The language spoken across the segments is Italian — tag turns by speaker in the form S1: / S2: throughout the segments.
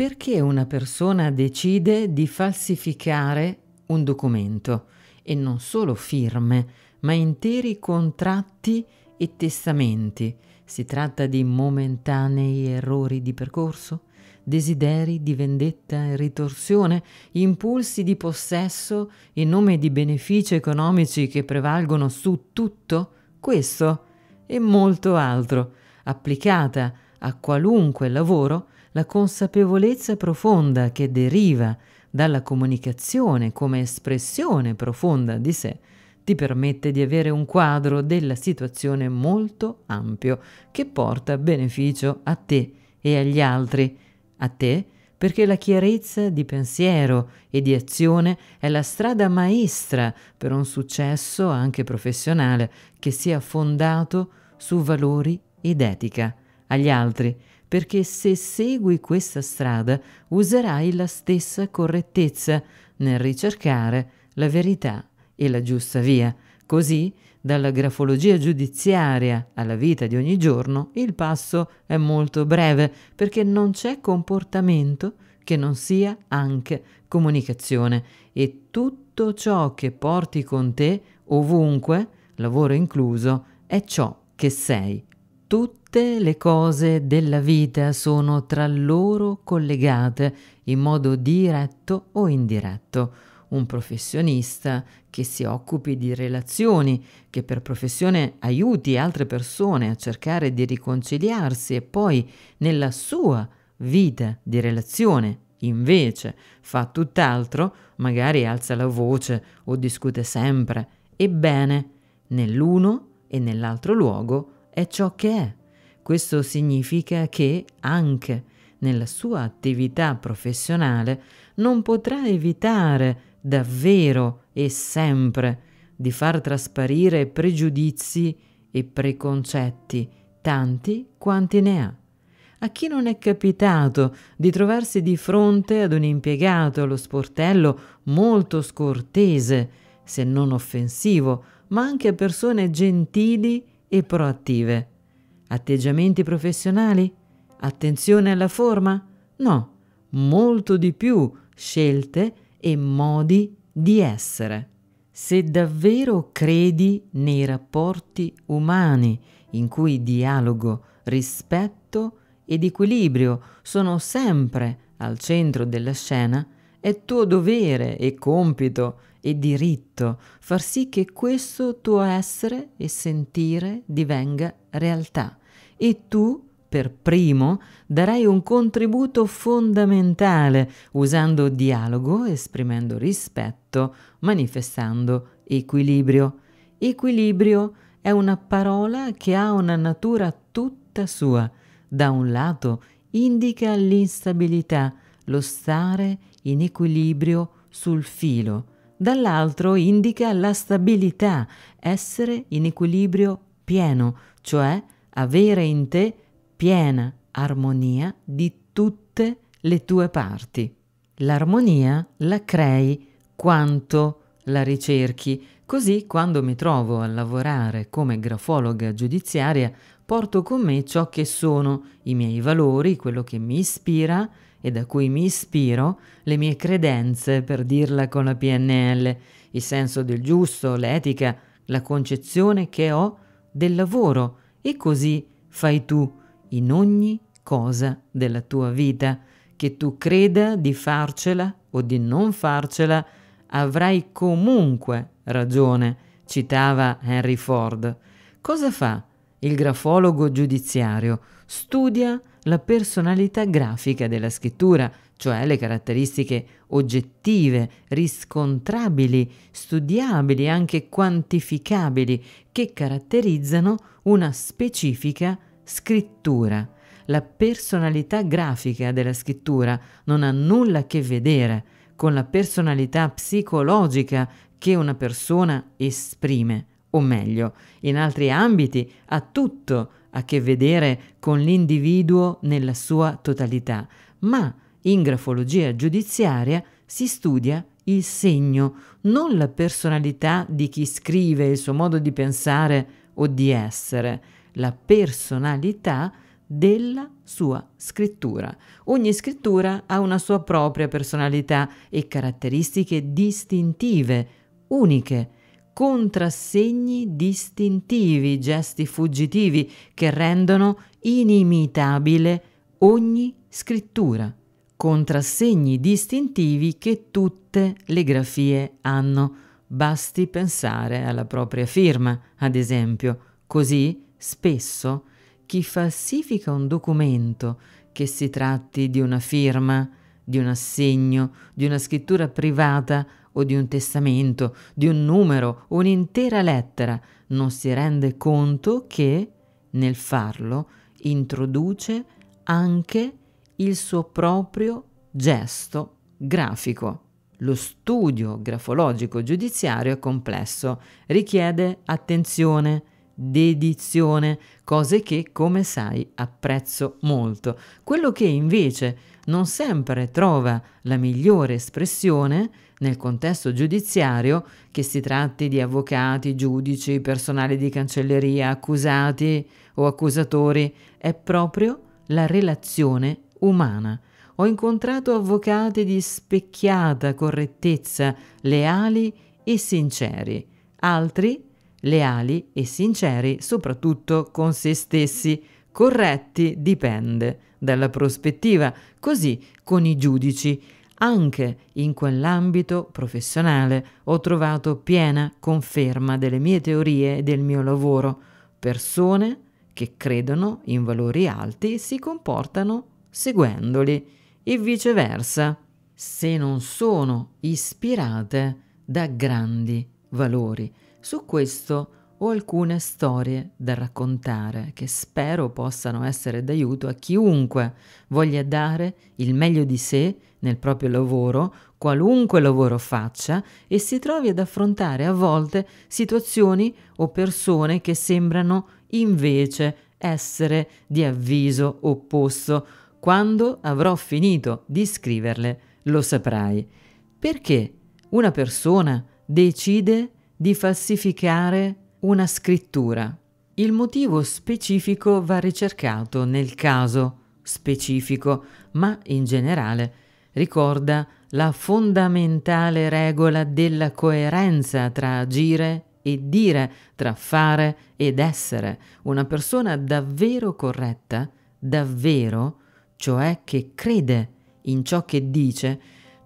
S1: Perché una persona decide di falsificare un documento e non solo firme, ma interi contratti e testamenti? Si tratta di momentanei errori di percorso? desideri di vendetta e ritorsione, impulsi di possesso in nome di benefici economici che prevalgono su tutto, questo e molto altro, applicata a qualunque lavoro la consapevolezza profonda che deriva dalla comunicazione come espressione profonda di sé ti permette di avere un quadro della situazione molto ampio che porta beneficio a te e agli altri, a te perché la chiarezza di pensiero e di azione è la strada maestra per un successo anche professionale che sia fondato su valori ed etica agli altri, perché se segui questa strada userai la stessa correttezza nel ricercare la verità e la giusta via. Così, dalla grafologia giudiziaria alla vita di ogni giorno, il passo è molto breve perché non c'è comportamento che non sia anche comunicazione e tutto ciò che porti con te ovunque, lavoro incluso, è ciò che sei. Tutte le cose della vita sono tra loro collegate in modo diretto o indiretto. Un professionista che si occupi di relazioni, che per professione aiuti altre persone a cercare di riconciliarsi e poi nella sua vita di relazione invece fa tutt'altro, magari alza la voce o discute sempre. Ebbene, nell'uno e nell'altro luogo è ciò che è. Questo significa che anche nella sua attività professionale non potrà evitare davvero e sempre di far trasparire pregiudizi e preconcetti, tanti quanti ne ha. A chi non è capitato di trovarsi di fronte ad un impiegato allo sportello molto scortese, se non offensivo, ma anche a persone gentili e proattive. Atteggiamenti professionali? Attenzione alla forma? No, molto di più scelte e modi di essere. Se davvero credi nei rapporti umani in cui dialogo, rispetto ed equilibrio sono sempre al centro della scena, è tuo dovere e compito e diritto far sì che questo tuo essere e sentire divenga realtà e tu per primo darai un contributo fondamentale usando dialogo, esprimendo rispetto, manifestando equilibrio. Equilibrio è una parola che ha una natura tutta sua. Da un lato indica l'instabilità, lo stare in equilibrio sul filo, dall'altro indica la stabilità, essere in equilibrio pieno, cioè avere in te piena armonia di tutte le tue parti. L'armonia la crei quanto la ricerchi, così quando mi trovo a lavorare come grafologa giudiziaria porto con me ciò che sono i miei valori, quello che mi ispira, e da cui mi ispiro le mie credenze, per dirla con la PNL, il senso del giusto, l'etica, la concezione che ho del lavoro e così fai tu in ogni cosa della tua vita, che tu creda di farcela o di non farcela, avrai comunque ragione, citava Henry Ford. Cosa fa il grafologo giudiziario? Studia la personalità grafica della scrittura, cioè le caratteristiche oggettive, riscontrabili, studiabili, e anche quantificabili, che caratterizzano una specifica scrittura. La personalità grafica della scrittura non ha nulla a che vedere con la personalità psicologica che una persona esprime, o meglio, in altri ambiti ha tutto a che vedere con l'individuo nella sua totalità, ma in grafologia giudiziaria si studia il segno, non la personalità di chi scrive, il suo modo di pensare o di essere, la personalità della sua scrittura. Ogni scrittura ha una sua propria personalità e caratteristiche distintive, uniche contrassegni distintivi, gesti fuggitivi che rendono inimitabile ogni scrittura, contrassegni distintivi che tutte le grafie hanno. Basti pensare alla propria firma, ad esempio. Così, spesso, chi falsifica un documento, che si tratti di una firma, di un assegno, di una scrittura privata o di un testamento, di un numero, un'intera lettera, non si rende conto che, nel farlo, introduce anche il suo proprio gesto grafico. Lo studio grafologico giudiziario è complesso, richiede attenzione, dedizione, cose che, come sai, apprezzo molto. Quello che invece non sempre trova la migliore espressione nel contesto giudiziario, che si tratti di avvocati, giudici, personale di cancelleria, accusati o accusatori, è proprio la relazione umana. Ho incontrato avvocati di specchiata correttezza, leali e sinceri, altri leali e sinceri soprattutto con se stessi, corretti dipende dalla prospettiva, così con i giudici. Anche in quell'ambito professionale ho trovato piena conferma delle mie teorie e del mio lavoro. Persone che credono in valori alti si comportano seguendoli e viceversa, se non sono ispirate da grandi valori. Su questo ho alcune storie da raccontare che spero possano essere d'aiuto a chiunque voglia dare il meglio di sé nel proprio lavoro, qualunque lavoro faccia, e si trovi ad affrontare a volte situazioni o persone che sembrano invece essere di avviso opposto. Quando avrò finito di scriverle lo saprai. Perché una persona decide di falsificare una scrittura. Il motivo specifico va ricercato nel caso specifico, ma in generale ricorda la fondamentale regola della coerenza tra agire e dire, tra fare ed essere. Una persona davvero corretta, davvero, cioè che crede in ciò che dice,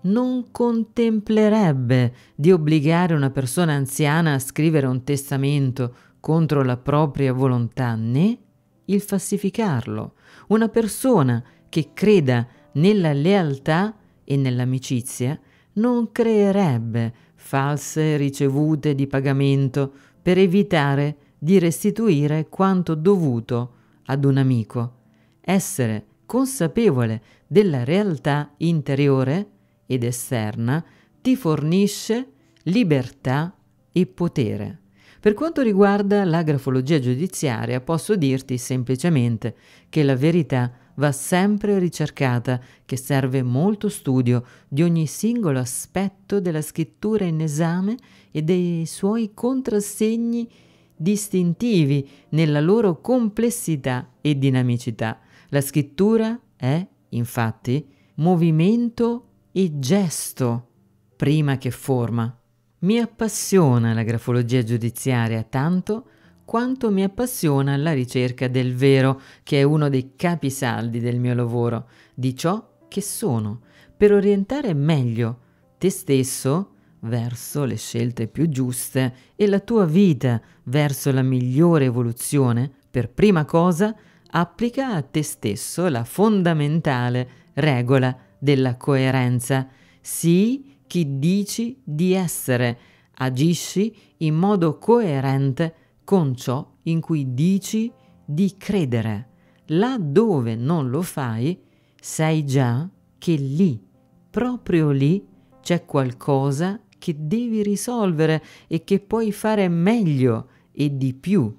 S1: non contemplerebbe di obbligare una persona anziana a scrivere un testamento contro la propria volontà né il falsificarlo. Una persona che creda nella lealtà e nell'amicizia non creerebbe false ricevute di pagamento per evitare di restituire quanto dovuto ad un amico. Essere consapevole della realtà interiore ed esterna ti fornisce libertà e potere. Per quanto riguarda la grafologia giudiziaria, posso dirti semplicemente che la verità va sempre ricercata, che serve molto studio di ogni singolo aspetto della scrittura in esame e dei suoi contrassegni distintivi nella loro complessità e dinamicità. La scrittura è, infatti, movimento e gesto prima che forma. Mi appassiona la grafologia giudiziaria tanto quanto mi appassiona la ricerca del vero, che è uno dei capisaldi del mio lavoro, di ciò che sono, per orientare meglio te stesso verso le scelte più giuste e la tua vita verso la migliore evoluzione, per prima cosa applica a te stesso la fondamentale regola della coerenza. Sii chi dici di essere, agisci in modo coerente con ciò in cui dici di credere. Laddove non lo fai, sai già che lì, proprio lì, c'è qualcosa che devi risolvere e che puoi fare meglio e di più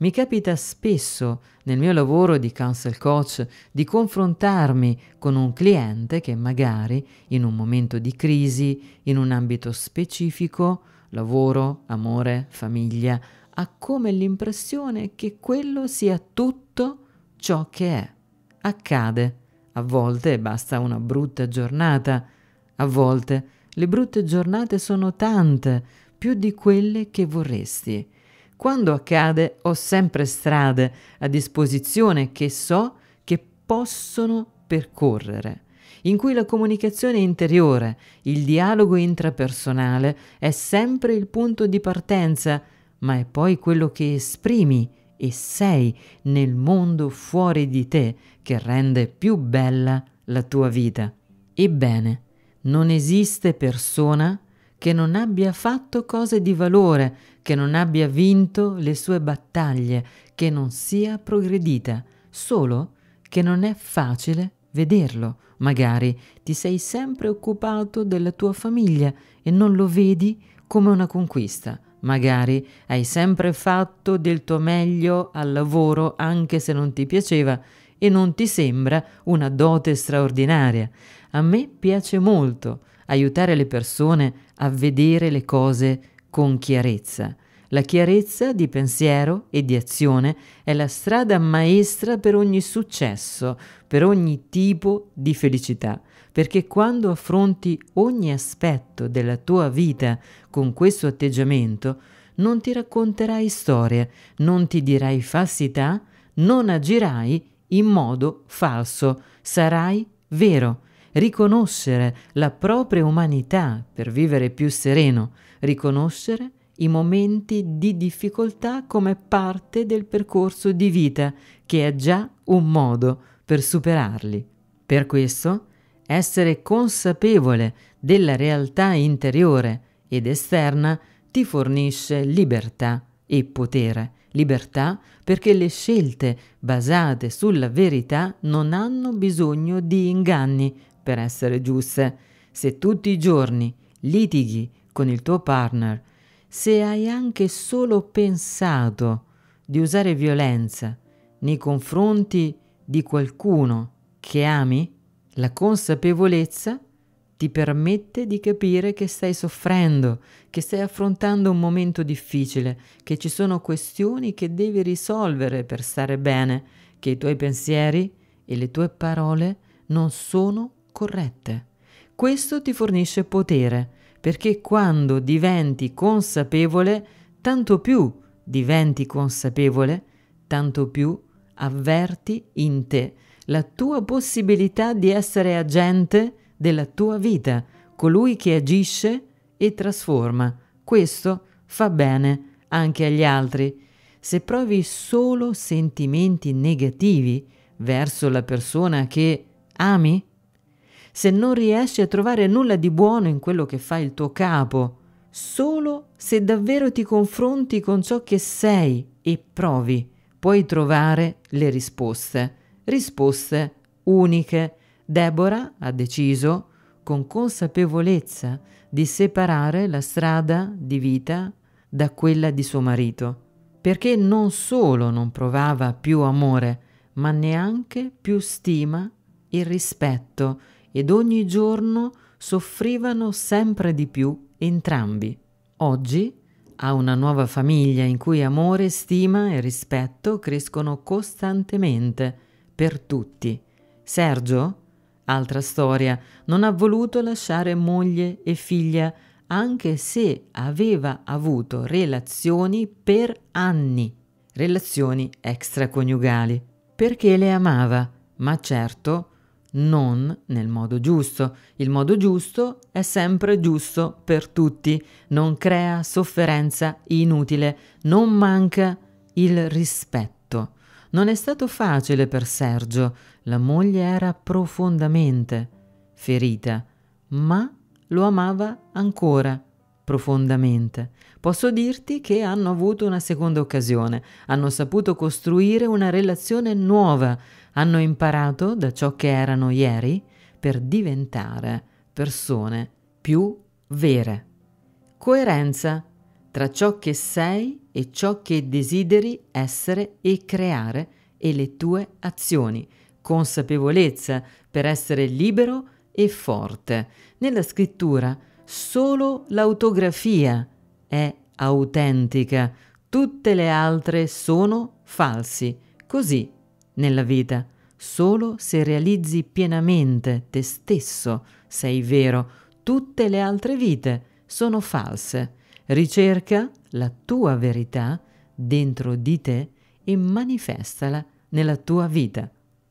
S1: mi capita spesso nel mio lavoro di counsel coach di confrontarmi con un cliente che magari in un momento di crisi, in un ambito specifico, lavoro, amore, famiglia, ha come l'impressione che quello sia tutto ciò che è. Accade. A volte basta una brutta giornata. A volte le brutte giornate sono tante, più di quelle che vorresti quando accade ho sempre strade a disposizione che so che possono percorrere, in cui la comunicazione interiore, il dialogo intrapersonale è sempre il punto di partenza, ma è poi quello che esprimi e sei nel mondo fuori di te che rende più bella la tua vita. Ebbene, non esiste persona che non abbia fatto cose di valore, che non abbia vinto le sue battaglie, che non sia progredita, solo che non è facile vederlo. Magari ti sei sempre occupato della tua famiglia e non lo vedi come una conquista. Magari hai sempre fatto del tuo meglio al lavoro anche se non ti piaceva e non ti sembra una dote straordinaria. A me piace molto aiutare le persone a vedere le cose con chiarezza. La chiarezza di pensiero e di azione è la strada maestra per ogni successo, per ogni tipo di felicità, perché quando affronti ogni aspetto della tua vita con questo atteggiamento, non ti racconterai storie, non ti dirai falsità, non agirai in modo falso, sarai vero riconoscere la propria umanità per vivere più sereno, riconoscere i momenti di difficoltà come parte del percorso di vita, che è già un modo per superarli. Per questo, essere consapevole della realtà interiore ed esterna ti fornisce libertà e potere. Libertà perché le scelte basate sulla verità non hanno bisogno di inganni, per essere giuste, se tutti i giorni litighi con il tuo partner, se hai anche solo pensato di usare violenza nei confronti di qualcuno che ami, la consapevolezza ti permette di capire che stai soffrendo, che stai affrontando un momento difficile, che ci sono questioni che devi risolvere per stare bene, che i tuoi pensieri e le tue parole non sono corrette. Questo ti fornisce potere, perché quando diventi consapevole, tanto più diventi consapevole, tanto più avverti in te la tua possibilità di essere agente della tua vita, colui che agisce e trasforma. Questo fa bene anche agli altri. Se provi solo sentimenti negativi verso la persona che ami, se non riesci a trovare nulla di buono in quello che fa il tuo capo, solo se davvero ti confronti con ciò che sei e provi, puoi trovare le risposte, risposte uniche. Deborah ha deciso, con consapevolezza, di separare la strada di vita da quella di suo marito, perché non solo non provava più amore, ma neanche più stima e rispetto ed ogni giorno soffrivano sempre di più entrambi. Oggi ha una nuova famiglia in cui amore, stima e rispetto crescono costantemente per tutti. Sergio, altra storia, non ha voluto lasciare moglie e figlia anche se aveva avuto relazioni per anni, relazioni extraconiugali, perché le amava, ma certo non nel modo giusto. Il modo giusto è sempre giusto per tutti, non crea sofferenza inutile, non manca il rispetto. Non è stato facile per Sergio, la moglie era profondamente ferita, ma lo amava ancora profondamente. Posso dirti che hanno avuto una seconda occasione, hanno saputo costruire una relazione nuova, hanno imparato da ciò che erano ieri per diventare persone più vere. Coerenza tra ciò che sei e ciò che desideri essere e creare e le tue azioni, consapevolezza per essere libero e forte. Nella scrittura solo l'autografia è autentica, tutte le altre sono falsi. Così nella vita solo se realizzi pienamente te stesso sei vero, tutte le altre vite sono false. Ricerca la tua verità dentro di te e manifestala nella tua vita.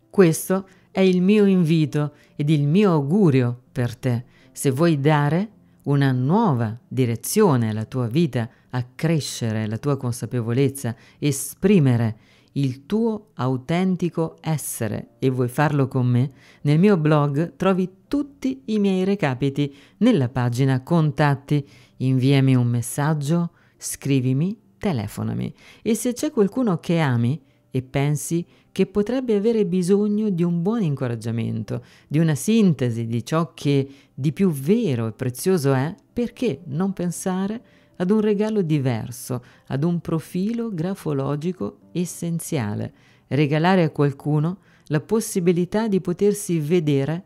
S1: Questo è il mio invito ed il mio augurio per te. Se vuoi dare una nuova direzione alla tua vita, accrescere la tua consapevolezza, esprimere il tuo autentico essere e vuoi farlo con me? Nel mio blog trovi tutti i miei recapiti nella pagina contatti, inviami un messaggio, scrivimi, telefonami e se c'è qualcuno che ami e pensi che potrebbe avere bisogno di un buon incoraggiamento, di una sintesi di ciò che di più vero e prezioso è, perché non pensare ad un regalo diverso, ad un profilo grafologico essenziale, regalare a qualcuno la possibilità di potersi vedere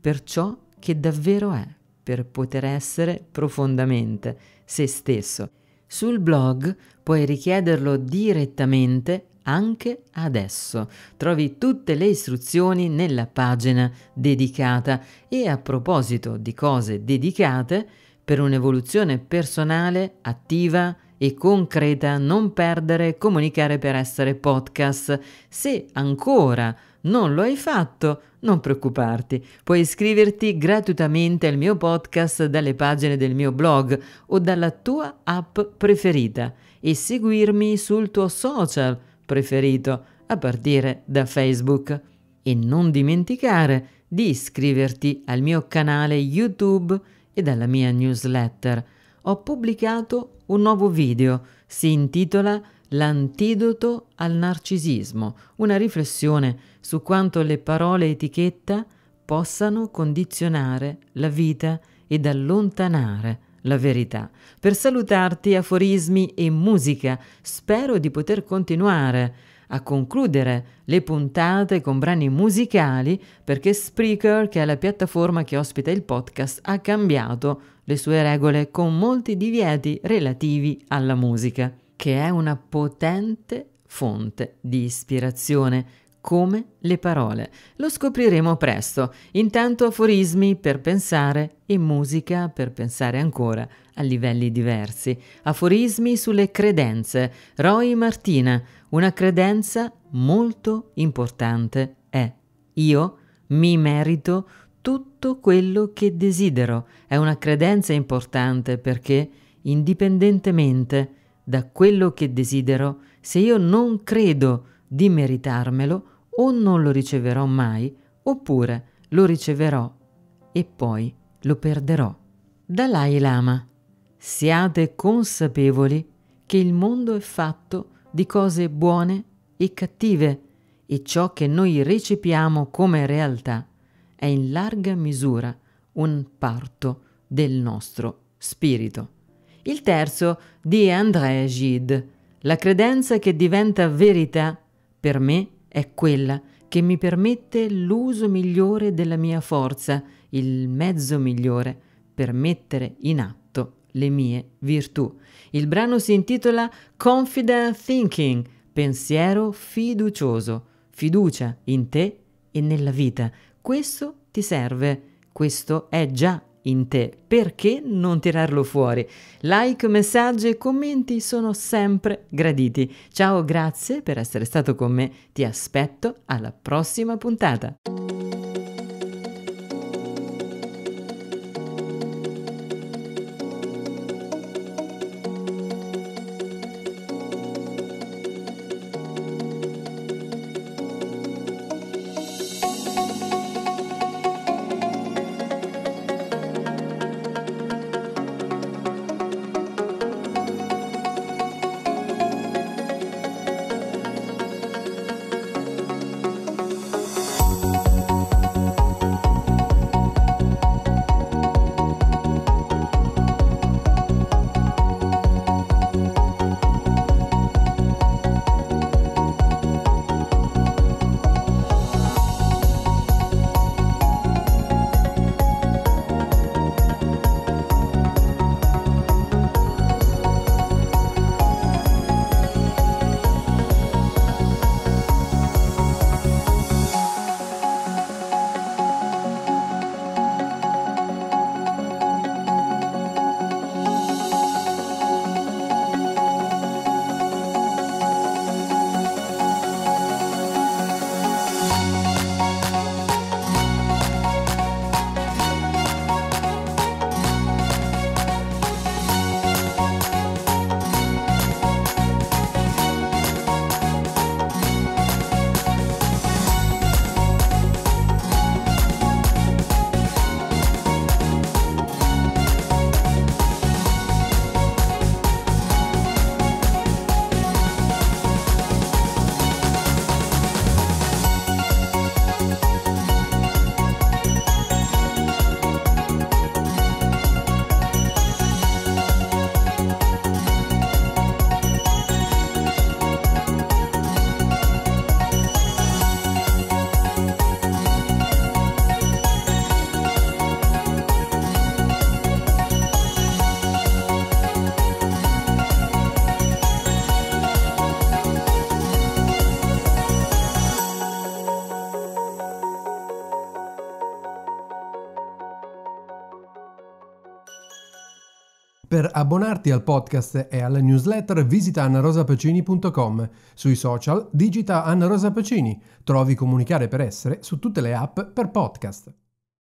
S1: per ciò che davvero è, per poter essere profondamente se stesso. Sul blog puoi richiederlo direttamente anche adesso. Trovi tutte le istruzioni nella pagina dedicata e a proposito di cose dedicate, per un'evoluzione personale, attiva e concreta, non perdere Comunicare per essere podcast. Se ancora non lo hai fatto, non preoccuparti, puoi iscriverti gratuitamente al mio podcast dalle pagine del mio blog o dalla tua app preferita e seguirmi sul tuo social preferito a partire da Facebook. E non dimenticare di iscriverti al mio canale YouTube e dalla mia newsletter, ho pubblicato un nuovo video, si intitola L'antidoto al narcisismo, una riflessione su quanto le parole etichetta possano condizionare la vita ed allontanare la verità. Per salutarti aforismi e musica, spero di poter continuare a concludere le puntate con brani musicali perché Spreaker, che è la piattaforma che ospita il podcast, ha cambiato le sue regole con molti divieti relativi alla musica, che è una potente fonte di ispirazione come le parole. Lo scopriremo presto. Intanto aforismi per pensare e musica per pensare ancora a livelli diversi. Aforismi sulle credenze. Roy Martina, una credenza molto importante è io mi merito tutto quello che desidero. È una credenza importante perché indipendentemente da quello che desidero, se io non credo di meritarmelo, o non lo riceverò mai, oppure lo riceverò e poi lo perderò. Dalai Lama, siate consapevoli che il mondo è fatto di cose buone e cattive e ciò che noi recepiamo come realtà è in larga misura un parto del nostro spirito. Il terzo di André Gide, la credenza che diventa verità per me è quella che mi permette l'uso migliore della mia forza, il mezzo migliore per mettere in atto le mie virtù. Il brano si intitola Confident Thinking, pensiero fiducioso, fiducia in te e nella vita. Questo ti serve, questo è già in te, perché non tirarlo fuori? Like, messaggi e commenti sono sempre graditi. Ciao, grazie per essere stato con me, ti aspetto alla prossima puntata. Per abbonarti al podcast e alla newsletter visita annarosapacini.com. Sui social digita Anna Rosa Pacini. Trovi Comunicare per Essere su tutte le app per podcast.